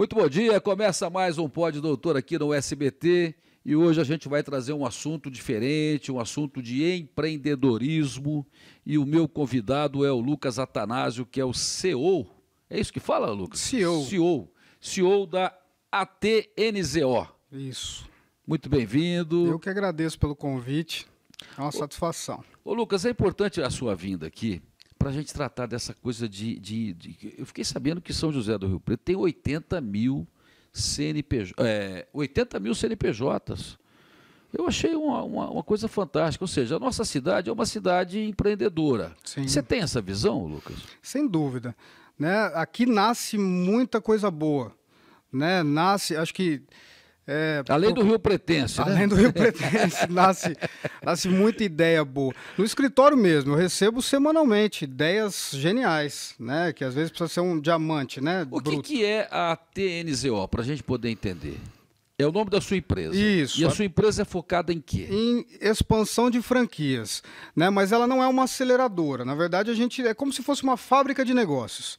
Muito bom dia, começa mais um Pod Doutor aqui no SBT e hoje a gente vai trazer um assunto diferente, um assunto de empreendedorismo e o meu convidado é o Lucas Atanásio, que é o CEO, é isso que fala, Lucas? CEO. CEO, CEO da ATNZO. Isso. Muito bem-vindo. Eu que agradeço pelo convite, é uma ô, satisfação. Ô Lucas, é importante a sua vinda aqui, para a gente tratar dessa coisa de, de, de, Eu fiquei sabendo que São José do Rio Preto tem 80 mil, CNPJ, é, 80 mil CNPJs. Eu achei uma, uma, uma, coisa fantástica. Ou seja, a nossa cidade é uma cidade empreendedora. Sim. Você tem essa visão, Lucas? Sem dúvida. Né? Aqui nasce muita coisa boa. Né? Nasce, acho que é, além do Rio Pretense. Né? Além do Rio Pretense, nasce, nasce muita ideia boa. No escritório mesmo, eu recebo semanalmente ideias geniais, né? Que às vezes precisa ser um diamante, né? O que, que, é a TNZO, para a gente poder entender? É o nome da sua empresa. Isso. E a sua empresa é focada em quê? Em expansão de franquias, né? Mas ela não é uma aceleradora. Na verdade, a gente é como se fosse uma fábrica de negócios.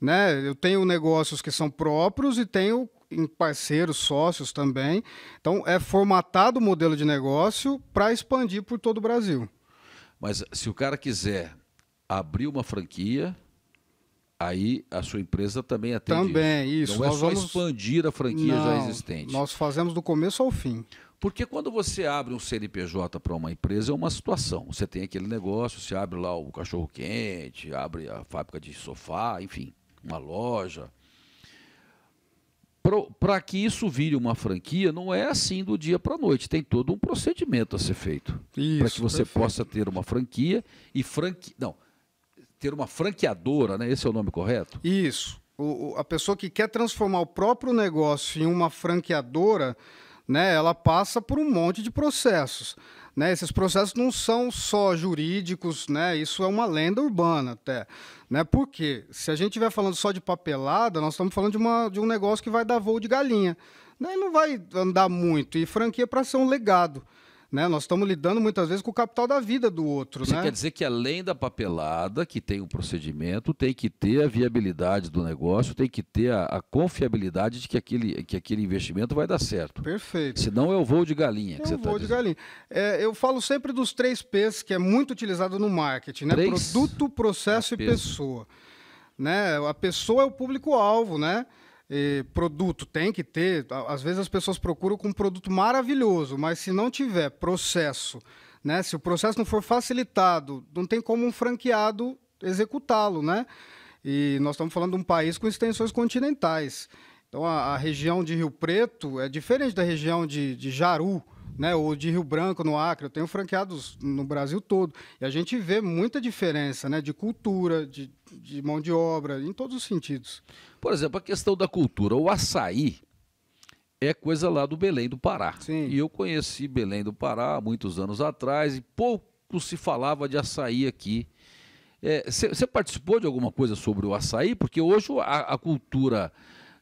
Né? Eu tenho negócios que são próprios e tenho em parceiros, sócios também. Então, é formatado o modelo de negócio para expandir por todo o Brasil. Mas se o cara quiser abrir uma franquia, aí a sua empresa também atende. Também, isso. Não é nós é só vamos... expandir a franquia Não, já existente. Nós fazemos do começo ao fim. Porque quando você abre um CNPJ para uma empresa, é uma situação. Você tem aquele negócio, você abre lá o cachorro-quente, abre a fábrica de sofá, enfim, uma loja para que isso vire uma franquia, não é assim do dia para a noite. Tem todo um procedimento a ser feito. Para que você perfeito. possa ter uma franquia e franquia. Não, ter uma franqueadora, né? Esse é o nome correto? Isso. O, a pessoa que quer transformar o próprio negócio em uma franqueadora, né? Ela passa por um monte de processos. Né? Esses processos não são só jurídicos, né? isso é uma lenda urbana até. Né? Porque se a gente estiver falando só de papelada, nós estamos falando de, uma, de um negócio que vai dar voo de galinha. Né? Não vai andar muito. E franquia para ser um legado. Né? Nós estamos lidando muitas vezes com o capital da vida do outro. Isso né? quer dizer que além da papelada, que tem um procedimento, tem que ter a viabilidade do negócio, tem que ter a, a confiabilidade de que aquele, que aquele investimento vai dar certo. Perfeito. Senão é o voo de galinha que é você está voo de galinha. É, eu falo sempre dos três P's, que é muito utilizado no marketing. Né? Produto, processo é e peso. pessoa. Né? A pessoa é o público-alvo, né? produto tem que ter. Às vezes as pessoas procuram com um produto maravilhoso, mas se não tiver processo, né? Se o processo não for facilitado, não tem como um franqueado executá-lo, né? E nós estamos falando de um país com extensões continentais. Então a, a região de Rio Preto é diferente da região de, de Jaru, né? O de Rio Branco, no Acre, eu tenho franqueados no Brasil todo. E a gente vê muita diferença, né? De cultura, de, de mão de obra, em todos os sentidos. Por exemplo, a questão da cultura. O açaí é coisa lá do Belém do Pará. Sim. E eu conheci Belém do Pará muitos anos atrás e pouco se falava de açaí aqui. Você é, participou de alguma coisa sobre o açaí? Porque hoje a, a cultura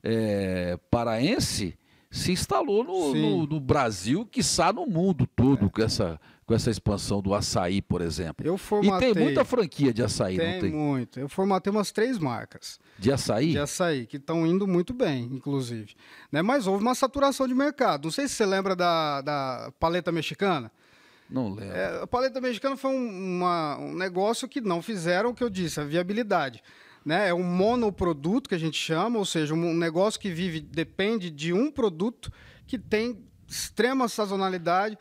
é, paraense se instalou no, no, no Brasil, que está no mundo todo, é. com, essa, com essa expansão do açaí, por exemplo. Eu formatei, e tem muita franquia de açaí, tem não tem? muito. Eu formatei umas três marcas. De açaí? De açaí, que estão indo muito bem, inclusive. Né? Mas houve uma saturação de mercado. Não sei se você lembra da, da paleta mexicana. Não lembro. É, a paleta mexicana foi um, uma, um negócio que não fizeram o que eu disse, a viabilidade. Né? É um monoproduto que a gente chama, ou seja, um negócio que vive, depende de um produto que tem extrema sazonalidade.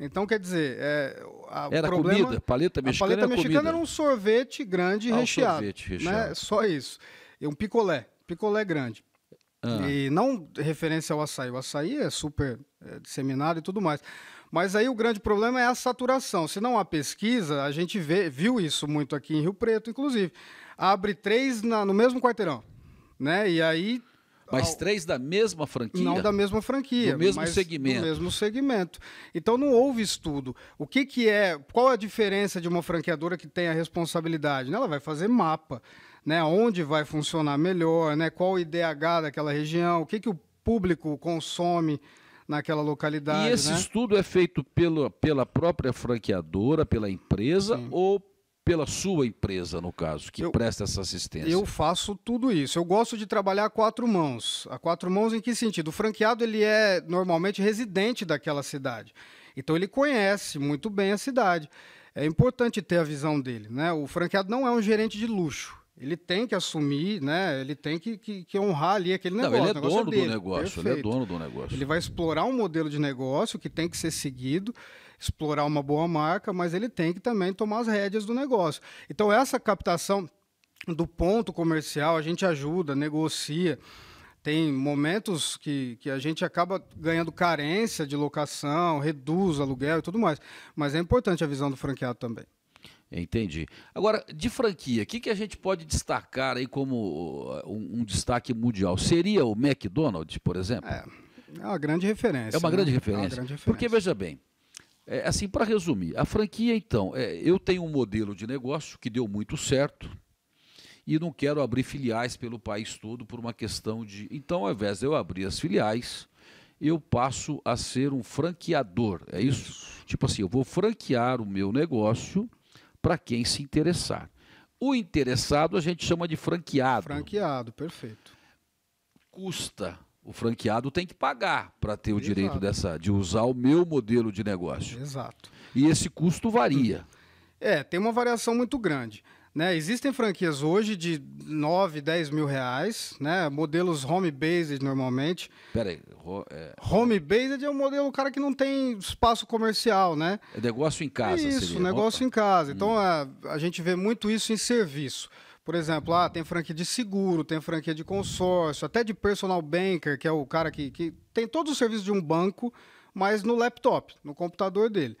Então, quer dizer, é, era problema, comida, paleta mexicana. A paleta mexicana comida. era um sorvete grande ah, recheado. Um sorvete né? recheado. Né? Só isso. E um picolé, picolé grande. Ah. E não referência ao açaí. O açaí é super é, disseminado e tudo mais. Mas aí o grande problema é a saturação. Se não há pesquisa, a gente vê, viu isso muito aqui em Rio Preto, inclusive. Abre três na, no mesmo quarteirão. Né? E aí mas três da mesma franquia? Não da mesma franquia. Do mesmo segmento. Do mesmo segmento. Então não houve estudo. O que, que é. Qual a diferença de uma franqueadora que tem a responsabilidade? Né? Ela vai fazer mapa, né? Onde vai funcionar melhor, né? Qual o IDH daquela região, o que, que o público consome naquela localidade. E esse né? estudo é feito pelo, pela própria franqueadora, pela empresa Sim. ou pela sua empresa, no caso, que eu, presta essa assistência? Eu faço tudo isso. Eu gosto de trabalhar a quatro mãos. A quatro mãos em que sentido? O franqueado ele é normalmente residente daquela cidade. Então ele conhece muito bem a cidade. É importante ter a visão dele, né? O franqueado não é um gerente de luxo ele tem que assumir, né? Ele tem que, que, que honrar ali aquele negócio. Não, ele é negócio dono é dele, do negócio, perfeito. ele é dono do negócio. Ele vai explorar um modelo de negócio que tem que ser seguido, explorar uma boa marca, mas ele tem que também tomar as rédeas do negócio. Então essa captação do ponto comercial, a gente ajuda, negocia. Tem momentos que, que a gente acaba ganhando carência de locação, reduz aluguel e tudo mais. Mas é importante a visão do franqueado também. Entendi. Agora, de franquia, o que, que a gente pode destacar aí como uh, um, um, destaque mundial? Seria o McDonald's, por exemplo? É, é uma grande referência. É uma, né? grande, referência. É uma grande referência. Porque, veja bem, é, assim, para resumir, a franquia, então, é, eu tenho um modelo de negócio que deu muito certo e não quero abrir filiais pelo país todo por uma questão de. Então, ao invés de eu abrir as filiais, eu passo a ser um franqueador. É isso? isso. Tipo assim, eu vou franquear o meu negócio para quem se interessar. O interessado a gente chama de franqueado. Franqueado, perfeito. Custa. O franqueado tem que pagar para ter o Exato. direito dessa, de usar o meu modelo de negócio. Exato. E esse custo varia. É, tem uma variação muito grande. Né? Existem franquias hoje de 9, 10 mil reais, né? modelos home-based normalmente. Peraí. é... Home-based é um modelo, cara que não tem espaço comercial, né? É negócio em casa. Isso, seria. negócio Opa. em casa. Hum. Então hum. É, a, a gente vê muito isso em serviço. Por exemplo, ah, tem franquia de seguro, tem franquia de consórcio, até de personal banker, que é o cara que, que tem todo o serviço de um banco, mas no laptop, no computador dele.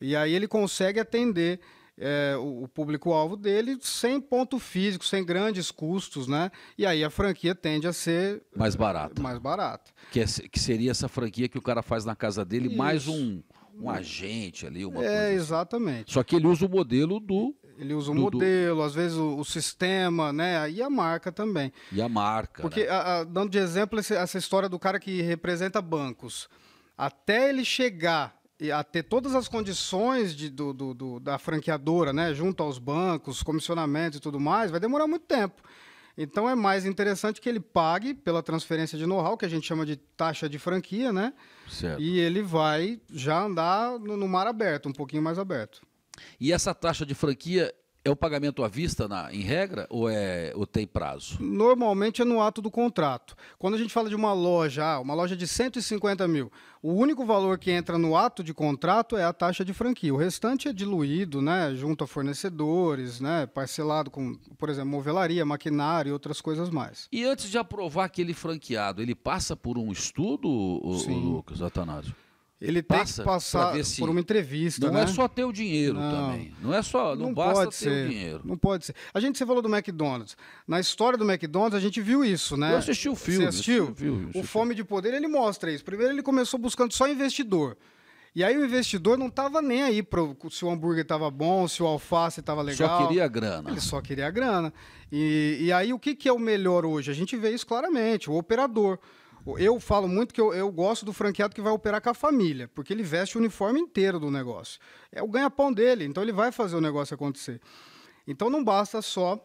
E aí ele consegue atender é, o, público-alvo dele sem ponto físico, sem grandes custos, né? E aí a franquia tende a ser mais barata. Mais barata. Que, é, que seria essa franquia que o cara faz na casa dele, Isso. mais um, um agente ali, uma é, coisa. É, exatamente. Só que ele usa o modelo do. Ele usa o modelo, às vezes o, o, sistema, né? E a marca também. E a marca. Porque, né? a, a, dando de exemplo, essa história do cara que representa bancos. Até ele chegar a ter todas as condições de, do, do, do, da franqueadora, né, junto aos bancos, comissionamento e tudo mais, vai demorar muito tempo. Então é mais interessante que ele pague pela transferência de know-how, que a gente chama de taxa de franquia, né? Certo. E ele vai já andar no, no mar aberto, um pouquinho mais aberto. E essa taxa de franquia é o pagamento à vista, na, em regra, ou, é, o tem prazo? Normalmente é no ato do contrato. Quando a gente fala de uma loja, ah, uma loja de 150 mil, o único valor que entra no ato de contrato é a taxa de franquia. O restante é diluído, né, junto a fornecedores, né, parcelado com, por exemplo, movelaria, maquinário e outras coisas mais. E antes de aprovar aquele franqueado, ele passa por um estudo, o, o Lucas Atanásio? Ele tem que passar se... por uma entrevista. Não é né? é só ter o dinheiro não. também. Não é só. Não, não basta ter ser. o dinheiro. Não pode ser. A gente, você falou do McDonald's. Na história do McDonald's, a gente viu isso, né? Eu assisti o filme. Você assistiu? Assisti o, filme, assisti o Fome de Poder, ele mostra isso. Primeiro, ele começou buscando só investidor. E aí o investidor não estava nem aí pro, se o hambúrguer estava bom, se o alface estava legal. Só queria grana. Ele só queria grana. E, e aí o que, que é o melhor hoje? A gente vê isso claramente, o operador. Eu falo muito que eu, eu, gosto do franqueado que vai operar com a família, porque ele veste o uniforme inteiro do negócio. É o ganha-pão dele, então ele vai fazer o negócio acontecer. Então não basta só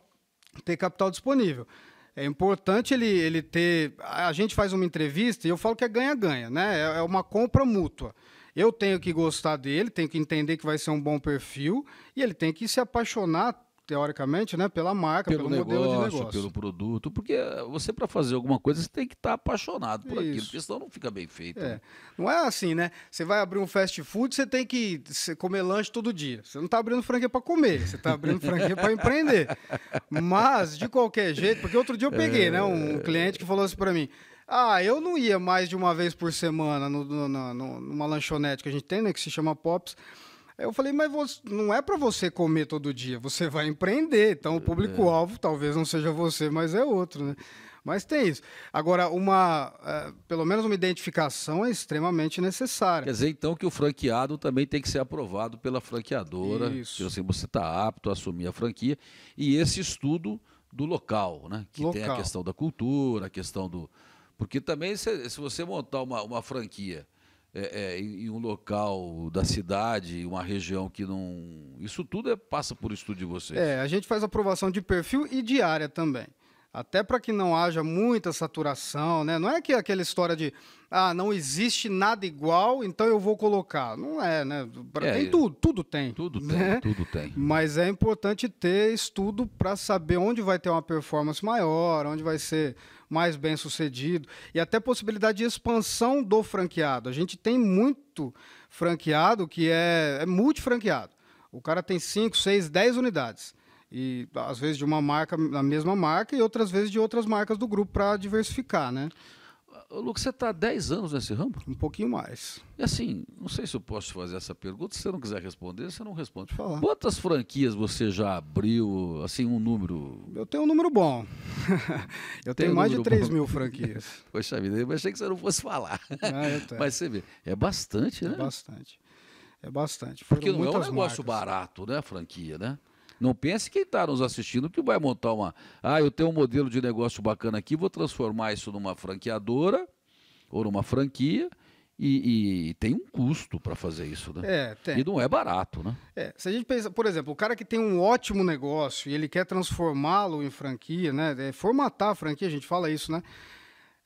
ter capital disponível. É importante ele, ele ter. A gente faz uma entrevista e eu falo que é ganha-ganha, né? É, é uma compra mútua. Eu tenho que gostar dele, tenho que entender que vai ser um bom perfil e ele tem que se apaixonar teoricamente, né, pela marca, pelo, pelo negócio, modelo de negócio. Pelo produto, porque você para fazer alguma coisa você tem que estar tá apaixonado por Isso. aquilo, porque senão não fica bem feito. É. Né? Não é assim, né? Você vai abrir um fast food, você tem que comer lanche todo dia. Você não está abrindo franquia para comer, você está abrindo franquia para empreender. Mas, de qualquer jeito, porque outro dia eu peguei, é... né, um é. cliente que falou assim para mim, ah, eu não ia mais de uma vez por semana no, no, no, numa lanchonete que a gente tem, né, que se chama Pops, eu falei, mas você, não é para você comer todo dia, você vai empreender. Então o público-alvo é. talvez não seja você, mas é outro, né? Mas tem isso. Agora, uma, é, pelo menos uma identificação é extremamente necessária. Quer dizer, então, que o franqueado também tem que ser aprovado pela franqueadora. Isso. Assim, você está apto a assumir a franquia. E esse estudo do local, né? Que local. tem a questão da cultura, a questão do. Porque também, se, se você montar uma, uma franquia é, é, em um local da cidade, uma região que não. Isso tudo é, passa por estudo de vocês. É, a gente faz aprovação de perfil e de área também. Até para que não haja muita saturação, né? Não é que aquela história de ah, não existe nada igual, então eu vou colocar. Não é, né? Pra, é, tem tudo, tudo tem. Tudo né? tem, tudo tem. Mas é importante ter estudo para saber onde vai ter uma performance maior, onde vai ser mais bem sucedido e até possibilidade de expansão do franqueado. A gente tem muito franqueado que é, é multifranqueado. O cara tem 5, 6, 10 unidades. E às vezes de uma marca, da mesma marca, e outras vezes de outras marcas do grupo para diversificar, né? Lucas, você está há 10 anos nesse ramo? Um pouquinho mais. E assim, não sei se eu posso fazer essa pergunta, se você não quiser responder, você não responde. Falar. Quantas franquias você já abriu, assim, um número? Eu tenho um número bom. eu tenho um mais de 3 bom. mil franquias. Poxa vida, eu achei que você não fosse falar. eu Mas você vê, é bastante, é né? É bastante. É bastante. Foram Porque não é um negócio marcas. barato, né, a franquia, né? Não pense quem está nos assistindo que vai montar uma. Ah, eu tenho um modelo de negócio bacana aqui, vou transformar isso numa franqueadora ou numa franquia. E, e, tem um custo para fazer isso, né? É, tem. E não é barato, né? É, se a gente pensa, por exemplo, o cara que tem um ótimo negócio e ele quer transformá-lo em franquia, né? É, formatar a franquia, a gente fala isso, né?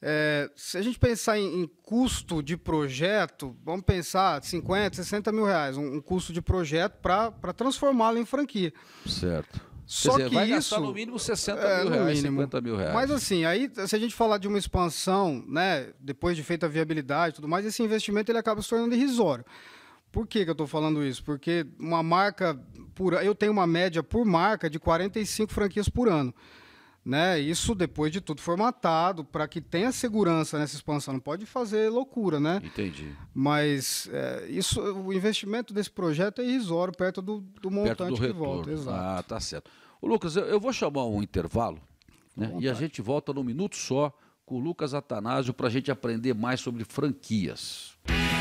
É, se a gente pensar em, em, custo de projeto, vamos pensar 50, 60 mil reais, um, um custo de projeto para transformá-lo em franquia. Certo. Só dizer, que vai isso no mínimo 60 é, mil reais, mínimo. 50 mil reais. Mas assim, aí se a gente falar de uma expansão, né, depois de feita a viabilidade, tudo mais, esse investimento ele acaba se tornando irrisório. Por que, que eu estou falando isso? Porque uma marca por eu tenho uma média por marca de 45 franquias por ano. Né? Isso depois de tudo formatado, para que tenha segurança nessa expansão. Não pode fazer loucura, né? Entendi. Mas é, isso, o investimento desse projeto é irrisório, perto do, do montante perto do que retorno. volta. Exato. Ah, tá certo. Lucas, eu, eu, vou chamar um intervalo né? e a gente volta num minuto só com o Lucas Atanásio para a gente aprender mais sobre franquias. Música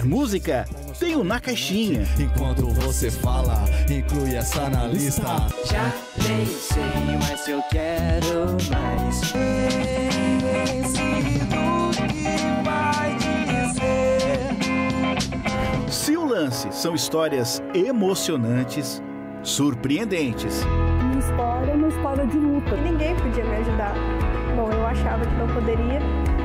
música, tem o Na Caixinha. Enquanto você fala, inclui essa na lista. Já pensei, mas eu quero mais. Se o lance são histórias emocionantes, surpreendentes. Uma história é uma história de luta. Ninguém podia me ajudar. Bom, eu achava que não poderia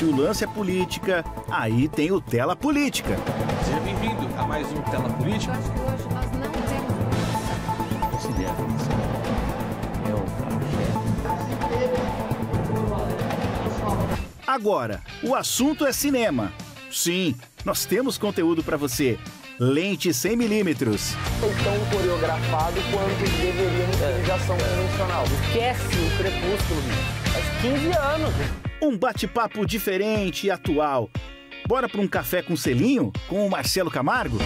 se o lance é política, aí tem o Tela Política. Seja bem-vindo a mais um Tela Política. acho que hoje nós não temos. Considera isso. É o Agora, o assunto é cinema. Sim, nós temos conteúdo para você. Lente 100 milímetros. Tão coreografado quanto deveria em utilização é. convencional. Esquece o crepúsculo, faz 15 anos. Um bate-papo diferente e atual. Bora para um café com selinho com o Marcelo Camargo?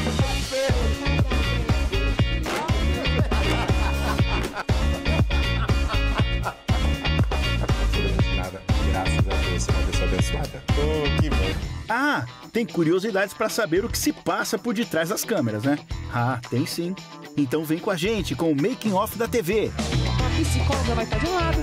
Ah, tem curiosidades para saber o que se passa por detrás das câmeras, né? Ah, tem sim. Então vem com a gente com o Making Off da TV. A psicóloga vai estar tá de um lado,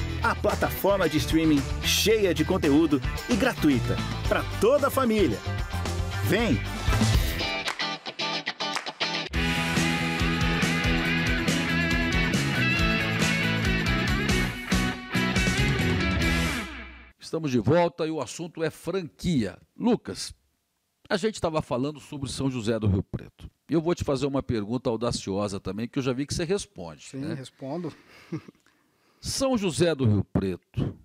a plataforma de streaming cheia de conteúdo e gratuita para toda a família. Vem! Estamos de volta e o assunto é franquia. Lucas, a gente estava falando sobre São José do Rio Preto. Eu vou te fazer uma pergunta audaciosa também, que eu já vi que você responde. Sim, né? respondo. São José do Rio Preto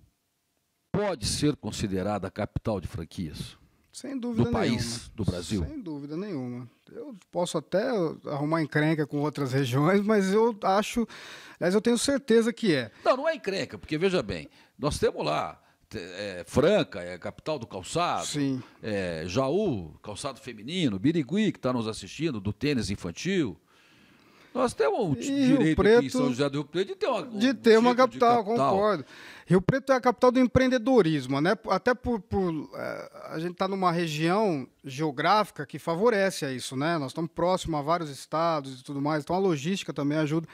pode ser considerada a capital de franquias? Sem dúvida do nenhuma. país, do Brasil? Sem dúvida nenhuma. Eu posso até arrumar encrenca com outras regiões, mas eu acho. Aliás, eu tenho certeza que é. Não, não é encrenca, porque veja bem, nós temos lá. É, Franca, é capital do calçado. Sim. É, Jaú, calçado feminino. Birigui, que está nos assistindo, do tênis infantil. Nós temos o direito Rio Preto, aqui em São José do Rio Preto de ter uma, de ter uma tipo capital, capital, concordo. Rio Preto é a capital do empreendedorismo, né? Até por, por é, a gente está numa região geográfica que favorece a isso, né? Nós estamos próximos a vários estados e tudo mais, então a logística também ajuda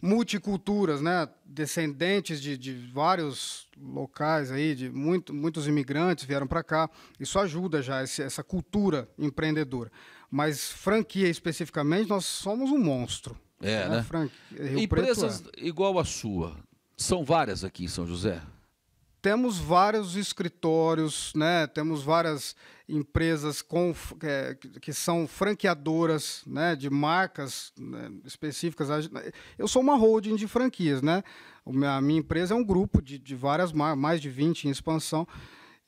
multiculturas, né? descendentes de, de, vários locais aí, de muito, muitos imigrantes vieram para cá. Isso ajuda já esse, essa cultura empreendedora. Mas franquia especificamente, nós somos um monstro. É, né? né? Fran... Empresas é. igual a sua, são várias aqui em São José? Temos vários escritórios, né? temos várias empresas com, é, que são franqueadoras né? de marcas né? específicas. Eu sou uma holding de franquias, né? A minha empresa é um grupo de, de várias marcas, mais de 20 em expansão.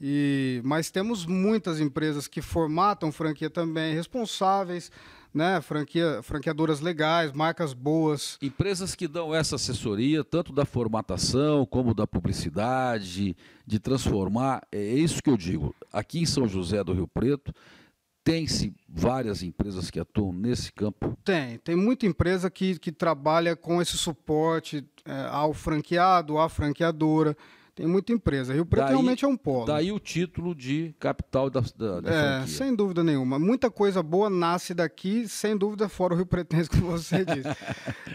E, mas temos muitas empresas que formatam franquia também, responsáveis, né? Franquia, franqueadoras legais, marcas boas. Empresas que dão essa assessoria, tanto da formatação como da publicidade, de transformar. É isso que eu digo. Aqui em São José do Rio Preto, tem-se várias empresas que atuam nesse campo? Tem, tem muita empresa que, que trabalha com esse suporte é, ao franqueado, à franqueadora. Tem muita empresa. Rio Preto daí, realmente é um polo. Daí o título de capital da, da, da É, franquia. sem dúvida nenhuma. Muita coisa boa nasce daqui, sem dúvida, fora o Rio Preto, como você disse.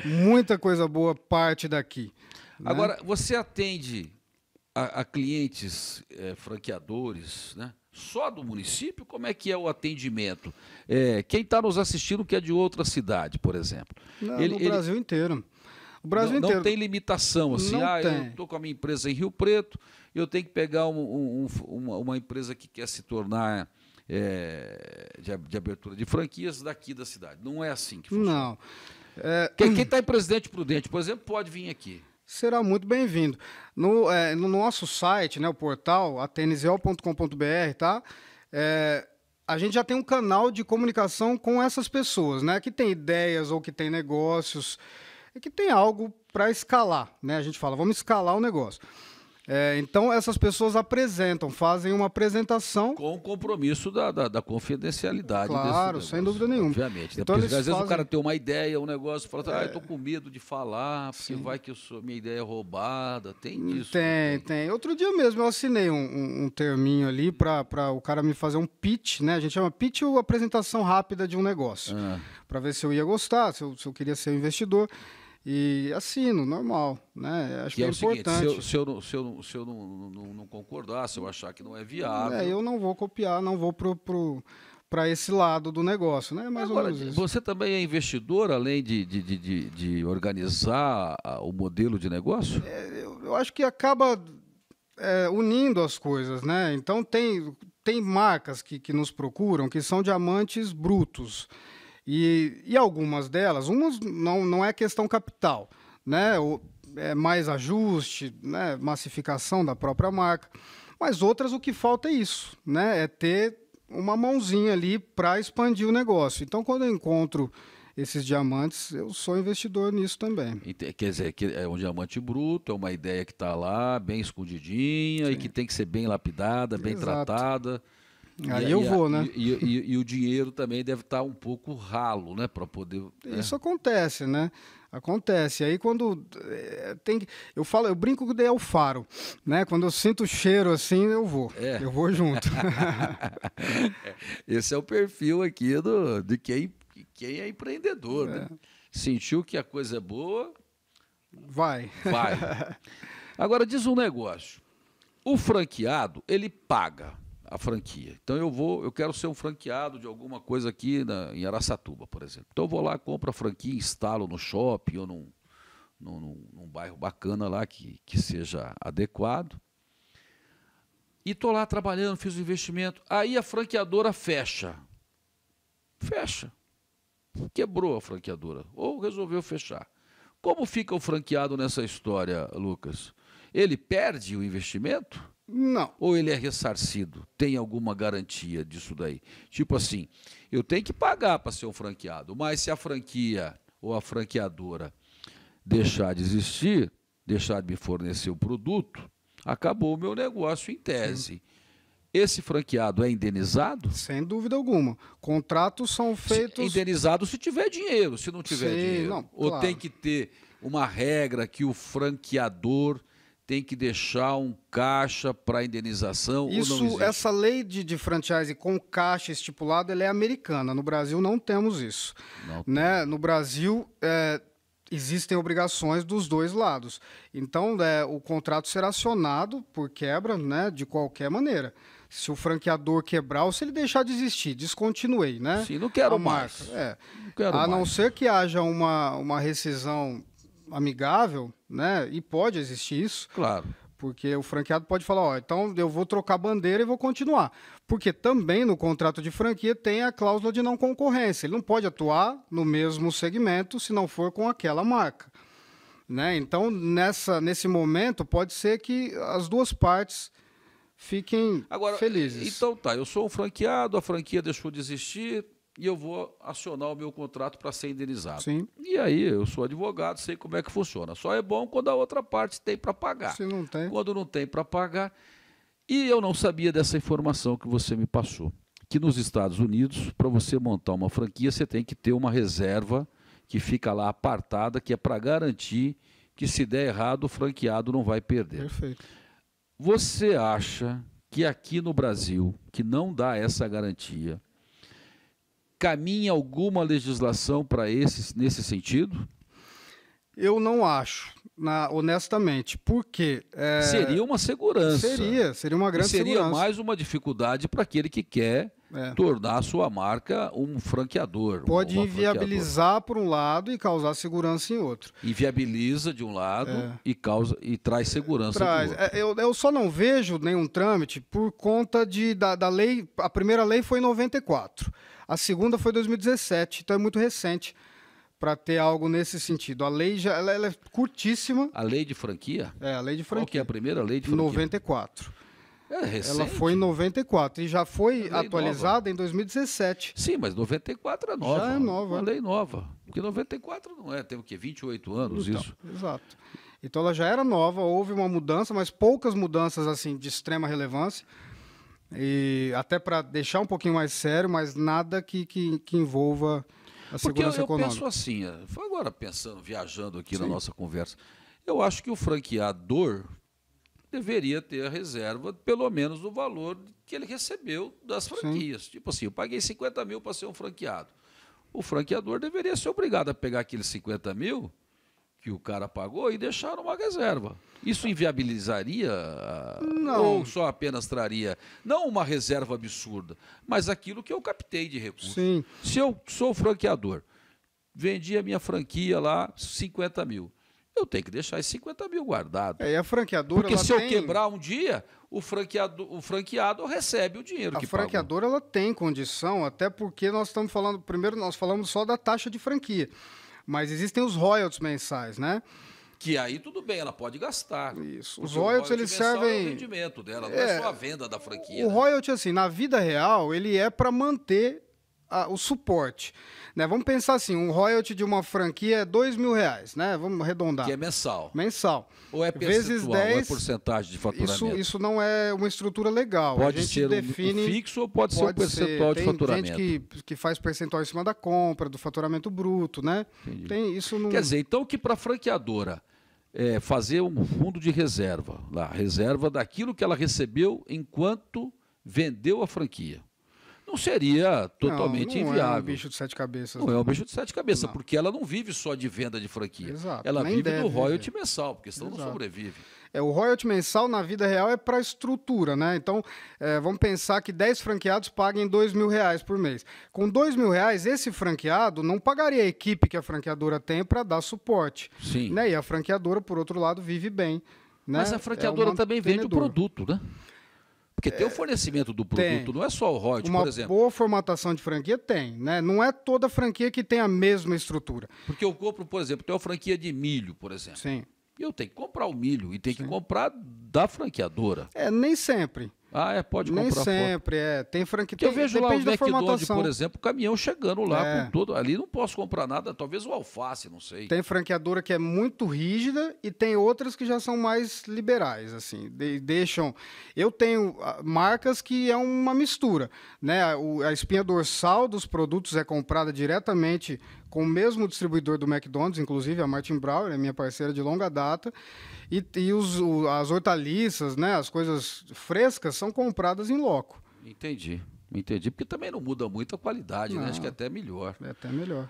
muita coisa boa parte daqui. Né? Agora, você atende a, a clientes é, franqueadores, né? Só do município? Como é que é o atendimento? É, quem está nos assistindo que é de outra cidade, por exemplo. Não, ele, no ele... Brasil inteiro. O Brasil não, inteiro. Não tem limitação, assim, não ah, tem. eu estou com a minha empresa em Rio Preto, eu tenho que pegar um, um, uma, uma, empresa que quer se tornar é, de, de, abertura de franquias daqui da cidade. Não é assim que funciona. Não. É... Quem está em Presidente Prudente, por exemplo, pode vir aqui. Será muito bem-vindo. No, é, no, nosso site, né, o portal, atnzo.com.br, tá? É, a gente já tem um canal de comunicação com essas pessoas, né? Que tem ideias ou que tem negócios é que tem algo para escalar, né? A gente fala, vamos escalar o negócio. É, então, essas pessoas apresentam, fazem uma apresentação. Com o compromisso da, da, da confidencialidade. Claro, sem dúvida nenhuma. Obviamente. Né? Então, às fazem... vezes o cara tem uma ideia, um negócio, fala, é... ah, eu tô é. com medo de falar, porque Sim. vai que sou, minha ideia é roubada. Tem hum, isso? Né, tem, tem. Outro dia mesmo eu assinei um, um, um terminho ali para o cara me fazer um pitch, né? A gente chama pitch ou apresentação rápida de um negócio. Ah. Para ver se eu ia gostar, se eu, se eu queria ser um investidor. E assino, normal, né? Acho que é, é importante. Seguinte, se eu, se eu, se eu, se eu não, não, não, concordar, se eu achar que não é viável... É, eu não vou copiar, não vou pro... pro para esse lado do negócio, né? Mais Agora, Você também é investidor, além de, de, de, de organizar o modelo de negócio? É, eu, eu, acho que acaba é, unindo as coisas, né? Então tem, tem marcas que, que nos procuram que são diamantes brutos. E, e algumas delas, umas não, não é questão capital, né? O, é mais ajuste, né? massificação da própria marca. Mas outras o que falta é isso, né? É ter uma mãozinha ali para expandir o negócio. Então, quando eu encontro esses diamantes, eu sou investidor nisso também. Quer dizer, que é um diamante bruto, é uma ideia que está lá, bem escondidinha Sim. e que tem que ser bem lapidada, bem Exato. tratada. Aí e, eu e, vou, né? E, e, o dinheiro também deve estar um pouco ralo, né? Para poder. Né? Isso acontece, né? Acontece. Aí quando é, tem, eu falo, eu brinco é o faro, né? Quando eu sinto o cheiro assim, eu vou, é. eu vou junto. Esse é o perfil aqui do de quem, quem é empreendedor, né? é. né? Sentiu que a coisa é boa, vai, vai. Agora diz um negócio. O franqueado ele paga a franquia. Então eu vou, eu quero ser um franqueado de alguma coisa aqui na, em Araçatuba, por exemplo. Então eu vou lá, compro a franquia, instalo no shopping ou num, num, num bairro bacana lá que, que seja adequado. E estou lá trabalhando, fiz o investimento. Aí a franqueadora fecha. Fecha. Quebrou a franqueadora. Ou resolveu fechar. Como fica o franqueado nessa história, Lucas? Ele perde o investimento? Não. Ou ele é ressarcido? Tem alguma garantia disso daí? Tipo assim, eu tenho que pagar para ser um franqueado, mas se a franquia ou a franqueadora deixar de existir, deixar de me fornecer o produto, acabou o meu negócio em tese. Sim. Esse franqueado é indenizado? Sem dúvida alguma. Contratos são feitos. Se, indenizado se tiver dinheiro, se não tiver Sim, dinheiro. Não, ou claro. tem que ter uma regra que o franqueador tem que deixar um caixa para indenização isso essa lei de, de franchise com caixa estipulada é americana no Brasil não temos isso não né no Brasil é, existem obrigações dos dois lados então é, o contrato será acionado por quebra né de qualquer maneira se o franqueador quebrar ou se ele deixar de existir, descontinuei, né? Sim, não quero a mais. É. Não quero a mais. não ser que haja uma, uma rescisão amigável, né? E pode existir isso. Claro. Porque o franqueado pode falar, ó, então eu vou trocar bandeira e vou continuar. Porque também no contrato de franquia tem a cláusula de não concorrência. Ele não pode atuar no mesmo segmento se não for com aquela marca. Né? Então, nessa, nesse momento, pode ser que as duas partes fiquem Agora, felizes. Então tá, eu sou um franqueado, a franquia deixou de existir, e eu vou acionar o meu contrato para ser indenizado. Sim. E aí, eu sou advogado, sei como é que funciona. Só é bom quando a outra parte tem para pagar. Se não tem. Quando não tem para pagar. E eu não sabia dessa informação que você me passou. Que nos Estados Unidos, para você montar uma franquia, você tem que ter uma reserva que fica lá apartada, que é para garantir que se der errado, o franqueado não vai perder. Perfeito. Você acha que aqui no Brasil, que não dá essa garantia, caminha alguma legislação para esse nesse sentido? Eu não acho, na, honestamente, porque é, seria uma segurança. Seria, seria uma grande e seria segurança. Seria mais uma dificuldade para aquele que quer é. tornar a sua marca um franqueador. Pode inviabilizar por um lado e causar segurança em outro. Inviabiliza de um lado é. e causa e traz segurança traz. outro. É, eu, eu só não vejo nenhum trâmite por conta de, da, da lei. A primeira lei foi em 94. A segunda foi 2017, então é muito recente para ter algo nesse sentido. A lei já ela, ela, é curtíssima. A lei de franquia? É, a lei de franquia. Qual que é a primeira lei de franquia? 94. É recente. Ela foi em 94 e já foi é atualizada nova. em 2017. Sim, mas 94 é nova. Já é nova. Uma lei nova. Porque 94 não é, tem o quê? 28 anos então, isso? Exato. Então ela já era nova, houve uma mudança, mas poucas mudanças assim de extrema relevância. E até para deixar um pouquinho mais sério, mas nada que, que, que envolva a segurança eu, eu econômica. Eu penso assim, é, foi agora pensando, viajando aqui Sim. na nossa conversa. Eu acho que o franqueador deveria ter a reserva, pelo menos, do valor que ele recebeu das franquias. Sim. Tipo assim, eu paguei 50 mil para ser um franqueado. O franqueador deveria ser obrigado a pegar aqueles 50 mil que o cara pagou e deixaram uma reserva. Isso inviabilizaria não. ou só apenas traria não uma reserva absurda, mas aquilo que eu captei de recursos. Sim. Se eu sou franqueador, vendi a minha franquia lá 50 mil. Eu tenho que deixar esses 50 mil guardado. É, e a franqueadora. Porque se tem... eu quebrar um dia, o, franqueado, o franqueado recebe o dinheiro. A que franqueadora pagou. ela tem condição, até porque nós estamos falando. Primeiro, nós falamos só da taxa de franquia. Mas existem os royalties mensais, né? Que aí tudo bem, ela pode gastar. Isso. Os royalties eles servem. É o rendimento dela, é... não é só a venda da franquia. O né? royalty assim, na vida real, ele é para manter a, o suporte. Né? Vamos pensar assim, um royalty de uma franquia é dois mil reais, né? Vamos arredondar. Que é mensal. Mensal. Ou é percentual? 10, ou é porcentagem de faturamento. Isso, isso não é uma estrutura legal. Pode ser define, um fixo ou pode, pode ser um percentual ser. de Tem faturamento. Tem gente que, que faz percentual em cima da compra, do faturamento bruto, né? Tem isso não... Quer dizer, então que para a franqueadora é, fazer um fundo de reserva, lá, reserva daquilo que ela recebeu enquanto vendeu a franquia não seria totalmente não, não inviável. Não é um bicho de sete cabeças. Não, não. é um né? bicho de sete cabeças, não. porque ela não vive só de venda de franquia. Exato, ela vive do royalty viver. mensal, porque senão Exato. não sobrevive. É, o royalty mensal na vida real é para estrutura, né? Então, é, vamos pensar que 10 franqueados paguem 2 mil reais por mês. Com 2 mil reais, esse franqueado não pagaria a equipe que a franqueadora tem para dar suporte. Sim. Né? E a franqueadora, por outro lado, vive bem. Né? Mas a é franqueadora é também vende o produto, né? Porque tem o é, fornecimento do produto, tem. não é só o royalties, por exemplo. Uma boa formatação de franquia tem, né? Não é toda franquia que tem a mesma estrutura. Porque eu compro, por exemplo, tem uma franquia de milho, por exemplo. Sim. E eu tenho que comprar o milho e tenho Sim. que comprar da franqueadora. É, nem sempre. Ah, é, pode comprar Nem sempre, é. Tem franquia. eu vejo lá o McDonald's, por exemplo, o caminhão chegando lá é. com tudo Ali não posso comprar nada, talvez o alface, não sei. Tem franqueadora que é muito rígida e tem outras que já são mais liberais, assim. De, deixam. Eu tenho ah, marcas que é uma mistura, né? O, a espinha dorsal dos produtos é comprada diretamente com o mesmo distribuidor do McDonald's, inclusive a Martin Brown, é minha parceira de longa data, e, e os, o, as hortaliças, né, as coisas frescas são compradas em loco. Entendi, entendi, porque também não muda muito a qualidade, não, né? acho que é até melhor. É até melhor.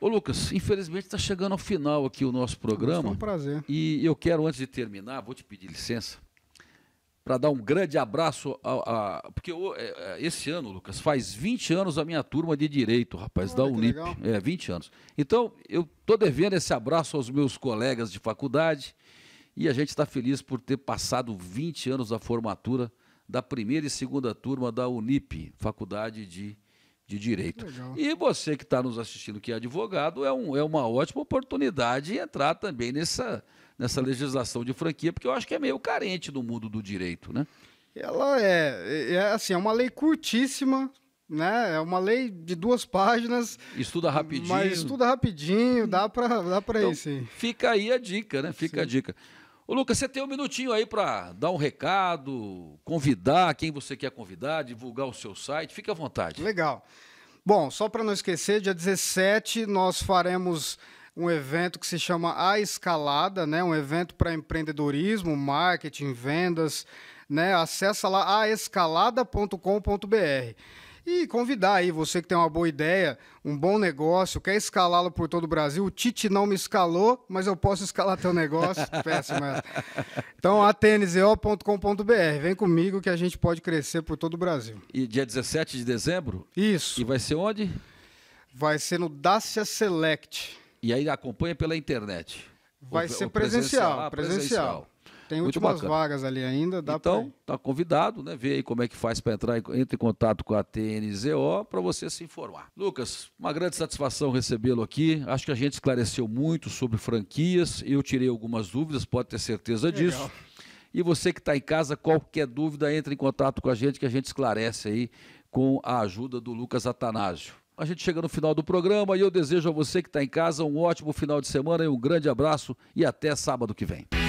Ô Lucas, infelizmente está chegando ao final aqui o nosso é programa. Foi um prazer. E eu quero, antes de terminar, vou te pedir licença, para dar um grande abraço a, a porque eu, é, é, esse ano, Lucas, faz 20 anos a minha turma de direito, rapaz, ah, da Unip. Legal. É, 20 anos. Então, eu tô devendo esse abraço aos meus colegas de faculdade e a gente está feliz por ter passado 20 anos da formatura da primeira e segunda turma da Unip, Faculdade de de direito. Legal. E você que está nos assistindo, que é advogado, é, um, é uma ótima oportunidade entrar também nessa, nessa legislação de franquia, porque eu acho que é meio carente no mundo do direito, né? Ela é, é, é assim, é uma lei curtíssima, né? É uma lei de duas páginas. Estuda rapidinho. Mas estuda rapidinho, dá para dá para então, ir, sim. Fica aí a dica, né? Fica sim. a dica. Ô Lucas, você tem um minutinho aí para dar um recado, convidar quem você quer convidar, divulgar o seu site, fique à vontade. Legal. Bom, só para não esquecer, dia 17 nós faremos um evento que se chama A Escalada, né? um evento para empreendedorismo, marketing, vendas. Né? Acessa lá aescalada.com.br. E convidar aí você que tem uma boa ideia, um bom negócio, quer escalá-lo por todo o Brasil. O Tite não me escalou, mas eu posso escalar teu negócio. Péssimo Então, atnzo.com.br. Vem comigo que a gente pode crescer por todo o Brasil. E dia 17 de dezembro? Isso. E vai ser onde? Vai ser no Dacia Select. E aí acompanha pela internet. Vai o, ser o presencial, presencial. Ah, presencial. Tem muito últimas bacana. vagas ali ainda, dá Então, tá convidado, né? Vê aí como é que faz para entrar, entre em contato com a TNZO para você se informar. Lucas, uma grande satisfação recebê-lo aqui. Acho que a gente esclareceu muito sobre franquias. Eu tirei algumas dúvidas, pode ter certeza disso. E você que está em casa, qualquer dúvida, entre em contato com a gente que a gente esclarece aí com a ajuda do Lucas Atanásio. A gente chega no final do programa e eu desejo a você que está em casa um ótimo final de semana e um grande abraço e até sábado que vem.